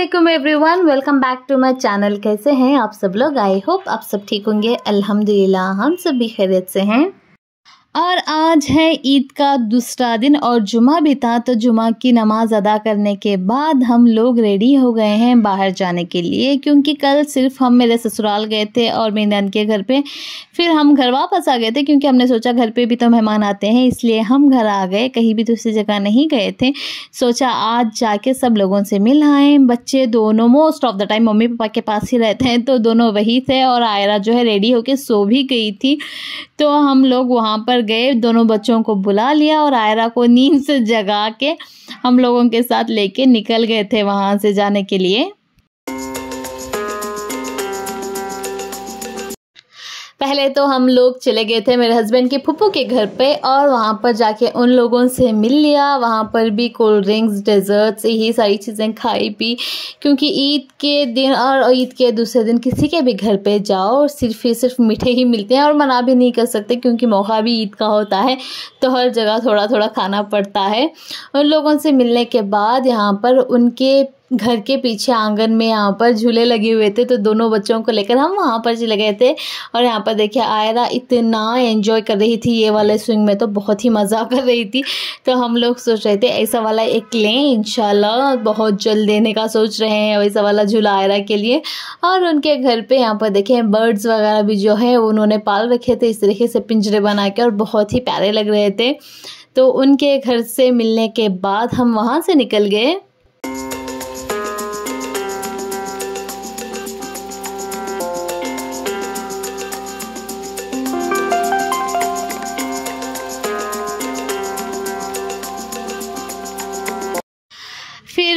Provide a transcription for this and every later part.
असलम वन welcome back to my channel कैसे हैं आप सब लोग आई होप आप सब ठीक होंगे अल्हम्दुलिल्लाह हम सब भी खैरियत से हैं और आज है ईद का दूसरा दिन और जुमा भी था तो जुमा की नमाज अदा करने के बाद हम लोग रेडी हो गए हैं बाहर जाने के लिए क्योंकि कल सिर्फ हम मेरे ससुराल गए थे और मेरी नंद के घर पे फिर हम घर वापस आ गए थे क्योंकि हमने सोचा घर पे भी तो मेहमान आते हैं इसलिए हम घर आ गए कहीं भी दूसरी जगह नहीं गए थे सोचा आज जाके सब लोगों से मिल आए बच्चे दोनों most of the time mummy papa के पास ही रहते हैं तो दोनों वही थे और आयरा जो है रेडी होके सो भी गई थी तो हम लोग वहाँ पर गए दोनों बच्चों को बुला लिया और आयरा को नींद से जगा के हम लोगों के साथ लेके निकल गए थे वहाँ से जाने के लिए पहले तो हम लोग चले गए थे मेरे हस्बैंड के फुप्पू के घर पे और वहाँ पर जाके उन लोगों से मिल लिया वहाँ पर भी कोल्ड ड्रिंक्स डेजर्ट्स यही सारी चीज़ें खाई पी क्योंकि ईद के दिन और ईद के दूसरे दिन किसी के भी घर पे जाओ और सिर्फ ही सिर्फ मीठे ही मिलते हैं और मना भी नहीं कर सकते क्योंकि मौका भी ईद का होता है तो हर जगह थोड़ा थोड़ा खाना पड़ता है उन लोगों से मिलने के बाद यहाँ पर उनके घर के पीछे आंगन में यहाँ पर झूले लगे हुए थे तो दोनों बच्चों को लेकर हम वहाँ पर चले गए थे और यहाँ पर देखिए आयरा इतना एंजॉय कर रही थी ये वाले स्विंग में तो बहुत ही मज़ा कर रही थी तो हम लोग सोच रहे थे ऐसा वाला एक लें इंशाल्लाह बहुत जल्द देने का सोच रहे हैं वैसा वाला झूला आयरा के लिए और उनके घर पर यहाँ पर देखें बर्ड्स वगैरह भी जो है उन्होंने पाल रखे थे इस तरीके से पिंजरे बना के और बहुत ही प्यारे लग रहे थे तो उनके घर से मिलने के बाद हम वहाँ से निकल गए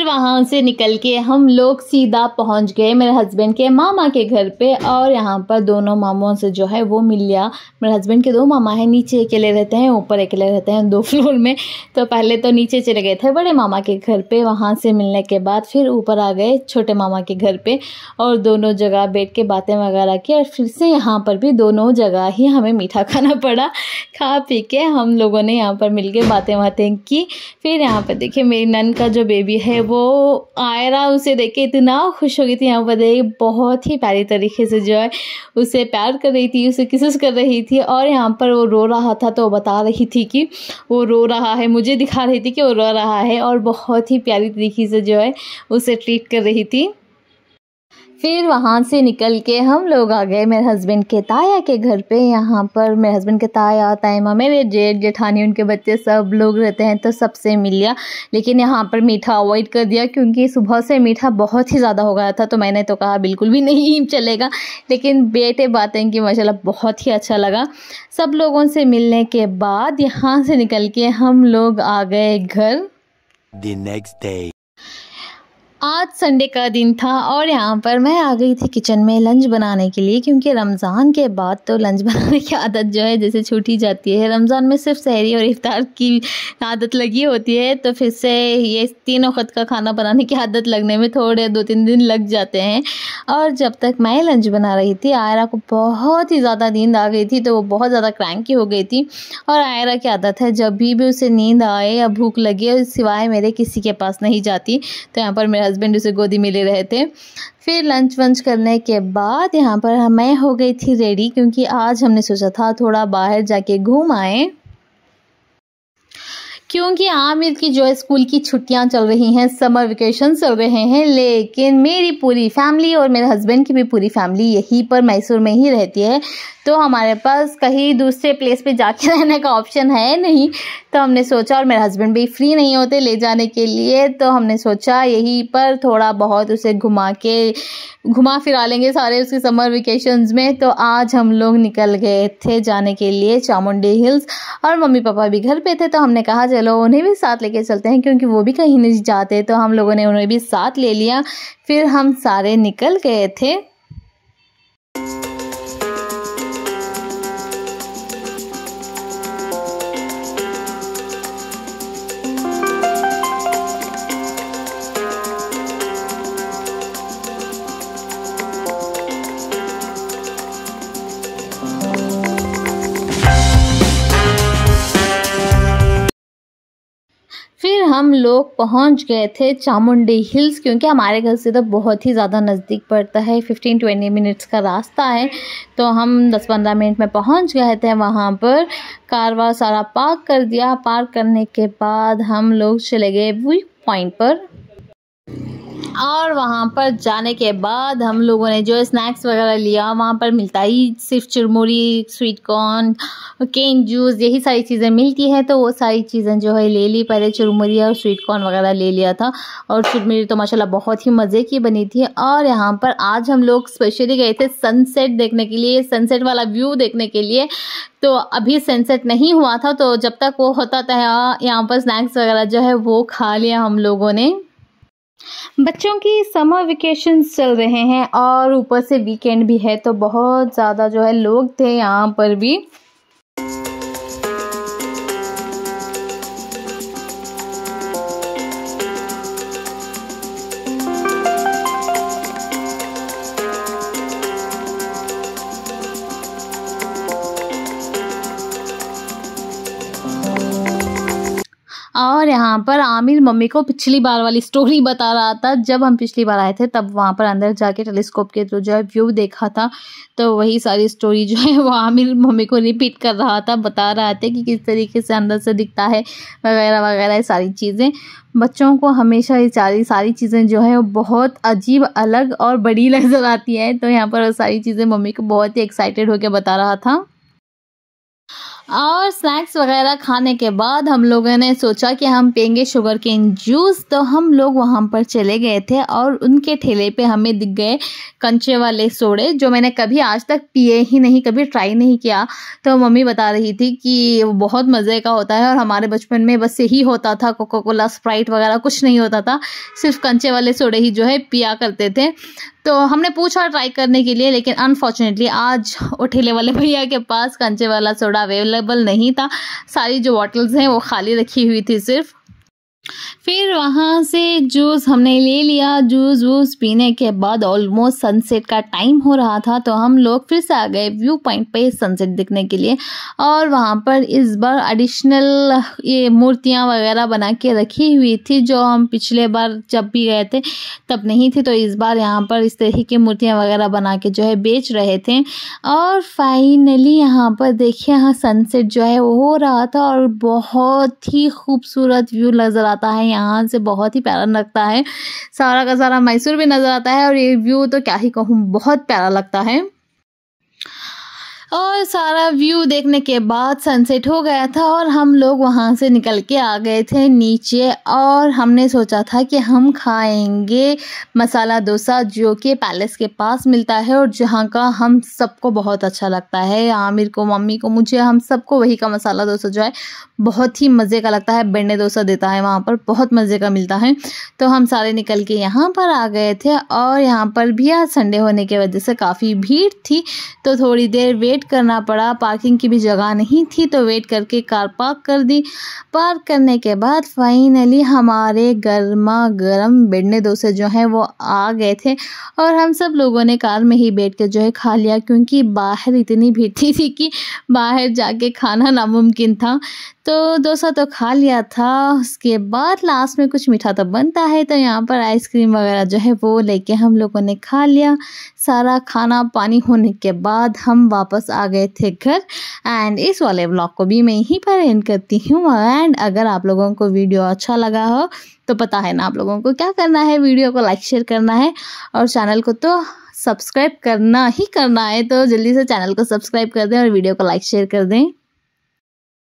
वहाँ से निकल के हम लोग सीधा पहुँच गए मेरे हस्बैंड के मामा के घर पे और यहाँ पर दोनों मामों से जो है वो मिल लिया मेरे हस्बैंड के दो मामा हैं नीचे अकेले रहते हैं ऊपर अकेले रहते हैं दो फ्लोर में तो पहले तो नीचे चले गए थे बड़े मामा के घर पे वहाँ से मिलने के बाद फिर ऊपर आ गए छोटे मामा के घर पे और दोनों जगह बैठ के बातें वगैरह की और फिर से यहाँ पर भी दोनों जगह ही हमें मीठा खाना पड़ा खा पी के हम लोगों ने यहाँ पर मिल के बातें वातें की फिर यहाँ पर देखिए मेरी नन का जो बेबी है वो वो आयरा उसे देख के इतना खुश हो गई थी यहाँ पर बहुत ही प्यारी तरीके से जो है उसे प्यार कर रही थी उसे किसस कर रही थी और यहाँ पर वो रो रहा था तो बता रही थी कि वो रो रहा है मुझे दिखा रही थी कि वो रो रहा है और बहुत ही प्यारी तरीके से जो है उसे ट्रीट कर रही थी फिर वहाँ से निकल के हम लोग आ गए मेरे हस्बैंड के ताया के घर पे यहाँ पर मेरे हस्बैंड के ताया तायमा मेरे जेठ जेठानी उनके बच्चे सब लोग रहते हैं तो सबसे मिल लिया लेकिन यहाँ पर मीठा अवॉइड कर दिया क्योंकि सुबह से मीठा बहुत ही ज़्यादा हो गया था तो मैंने तो कहा बिल्कुल भी नहीं चलेगा लेकिन बेटे बातें की माशा बहुत ही अच्छा लगा सब लोगों से मिलने के बाद यहाँ से निकल के हम लोग आ गए घर The next day. आज संडे का दिन था और यहाँ पर मैं आ गई थी किचन में लंच बनाने के लिए क्योंकि रमज़ान के बाद तो लंच बनाने की आदत जो है जैसे छूट ही जाती है रमज़ान में सिर्फ शहरी और इफ्तार की आदत लगी होती है तो फिर से ये तीन वक्त का खाना बनाने की आदत लगने में थोड़े दो तीन दिन लग जाते हैं और जब तक मैं लंच बना रही थी आयरा को बहुत ही ज़्यादा नींद आ गई थी तो वो बहुत ज़्यादा क्रैंकी हो गई थी और आयरा की आदत है जब भी भी उसे नींद आए या भूख लगे सिवाय मेरे किसी के पास नहीं जाती तो यहाँ पर मेरा हस्बैंड उसे गोदी में ले रहे थे फिर लंच वंच करने के बाद यहाँ पर मैं हो गई थी रेडी क्योंकि आज हमने सोचा था थोड़ा बाहर जाके घूम आए क्योंकि आमिर की जो है स्कूल की छुट्टियां चल रही हैं समर वेकेशन चल रहे हैं लेकिन मेरी पूरी फैमिली और मेरे हस्बैंड की भी पूरी फैमिली यहीं पर मैसूर में ही रहती है तो हमारे पास कहीं दूसरे प्लेस पे जाके रहने का ऑप्शन है नहीं तो हमने सोचा और मेरे हस्बैंड भी फ्री नहीं होते ले जाने के लिए तो हमने सोचा यहीं पर थोड़ा बहुत उसे घुमा के घुमा फिरा लेंगे सारे उसके समर वेकेशन में तो आज हम लोग निकल गए थे जाने के लिए चामुंडी हिल्स और मम्मी पापा भी घर पे थे तो हमने कहा चलो उन्हें भी साथ लेके चलते हैं क्योंकि वो भी कहीं नहीं जाते तो हम लोगों ने उन्हें भी साथ ले लिया फिर हम सारे निकल गए थे हम लोग पहुंच गए थे चामुंडी हिल्स क्योंकि हमारे घर से तो बहुत ही ज़्यादा नज़दीक पड़ता है फिफ्टीन ट्वेंटी मिनट्स का रास्ता है तो हम दस पंद्रह मिनट में पहुंच गए थे वहाँ पर कार वार सारा पार्क कर दिया पार्क करने के बाद हम लोग चले गए व्यू पॉइंट पर और वहाँ पर जाने के बाद हम लोगों ने जो स्नैक्स वगैरह लिया वहाँ पर मिलता ही सिर्फ churmuri sweet corn cane juice यही सारी चीज़ें मिलती हैं तो वो सारी चीज़ें जो है ले ली पहले चुरमुरी और स्वीट कॉर्न वगैरह ले लिया था और चुरमुरी तो माशाल्लाह बहुत ही मज़े की बनी थी और यहाँ पर आज हम लोग स्पेशली गए थे सनसेट देखने के लिए सनसेट वाला व्यू देखने के लिए तो अभी सनसेट नहीं हुआ था तो जब तक वो होता था यहाँ पर स्नैक्स वगैरह जो है वो खा लिया हम लोगों ने बच्चों की समर वेकेशन चल रहे हैं और ऊपर से वीकेंड भी है तो बहुत ज़्यादा जो है लोग थे यहाँ पर भी यहाँ पर आमिर मम्मी को पिछली बार वाली स्टोरी बता रहा था जब हम पिछली बार आए थे तब वहाँ पर अंदर जाके टेलीस्कोप के थ्रू जो है व्यू देखा था तो वही सारी स्टोरी जो है वो आमिर मम्मी को रिपीट कर रहा था बता रहा था कि किस तरीके से अंदर से दिखता है वगैरह वगैरह ये सारी चीज़ें बच्चों को हमेशा ये सारी सारी चीज़ें जो है वो बहुत अजीब अलग और बड़ी नज़र आती है तो यहाँ पर सारी चीज़ें मम्मी को बहुत ही एक्साइटेड होकर बता रहा था और स्नैक्स वगैरह खाने के बाद हम लोगों ने सोचा कि हम पियेंगे शुगर केन जूस तो हम लोग वहाँ पर चले गए थे और उनके ठेले पे हमें दिख गए कंचे वाले सोड़े जो मैंने कभी आज तक पिए ही नहीं कभी ट्राई नहीं किया तो मम्मी बता रही थी कि वो बहुत मज़े का होता है और हमारे बचपन में बस यही होता था कोको कोला स्प्राइट वगैरह कुछ नहीं होता था सिर्फ कंचे वाले सोडे ही जो है पिया करते थे तो हमने पूछा ट्राई करने के लिए लेकिन अनफॉर्चुनेटली आज उठेले वाले भैया के पास कंचे वाला सोडा अवेलेबल नहीं था सारी जो बॉटल्स हैं वो खाली रखी हुई थी सिर्फ फिर वहाँ से जूस हमने ले लिया जूस वूस पीने के बाद ऑलमोस्ट सनसेट का टाइम हो रहा था तो हम लोग फिर से आ गए व्यू पॉइंट पे सनसेट देखने के लिए और वहाँ पर इस बार एडिशनल ये मूर्तियाँ वगैरह बना के रखी हुई थी जो हम पिछले बार जब भी गए थे तब नहीं थी तो इस बार यहाँ पर इस तरह की मूर्तियाँ वगैरह बना के जो है बेच रहे थे और फाइनली यहाँ पर देखिए यहाँ सनसेट जो है वो हो रहा था और बहुत ही खूबसूरत व्यू नज़र आता आता है यहाँ से बहुत ही प्यारा लगता है सारा का सारा मैसूर भी नज़र आता है और ये व्यू तो क्या ही कहूँ बहुत प्यारा लगता है और सारा व्यू देखने के बाद सनसेट हो गया था और हम लोग वहाँ से निकल के आ गए थे नीचे और हमने सोचा था कि हम खाएंगे मसाला डोसा जो कि पैलेस के पास मिलता है और जहाँ का हम सबको बहुत अच्छा लगता है आमिर को मम्मी को मुझे हम सबको वही का मसाला डोसा जो है बहुत ही मज़े का लगता है बेंडे डोसा देता है वहाँ पर बहुत मज़े का मिलता है तो हम सारे निकल के यहाँ पर आ गए थे और यहाँ पर भी आज संडे होने की वजह से काफ़ी भीड़ थी तो थोड़ी देर वेट वेट करना पड़ा पार्किंग की भी जगह नहीं थी तो वेट करके कार पार्क कर दी पार्क करने के बाद फाइनली हमारे गर्मा गर्म बेडने डोसे जो हैं वो आ गए थे और हम सब लोगों ने कार में ही बैठ कर जो है खा लिया क्योंकि बाहर इतनी भीड़ थी कि बाहर जाके खाना नामुमकिन था तो डोसा तो खा लिया था उसके बाद लास्ट में कुछ मीठा तो बनता है तो यहाँ पर आइसक्रीम वगैरह जो है वो लेके हम लोगों ने खा लिया सारा खाना पानी होने के बाद हम वापस आ गए थे घर एंड इस वाले ब्लॉग को भी मैं यहीं पर एंड करती हूँ एंड अगर आप लोगों को वीडियो अच्छा लगा हो तो पता है ना आप लोगों को क्या करना है वीडियो को लाइक शेयर करना है और चैनल को तो सब्सक्राइब करना ही करना है तो जल्दी से चैनल को सब्सक्राइब कर दें और वीडियो को लाइक शेयर कर दें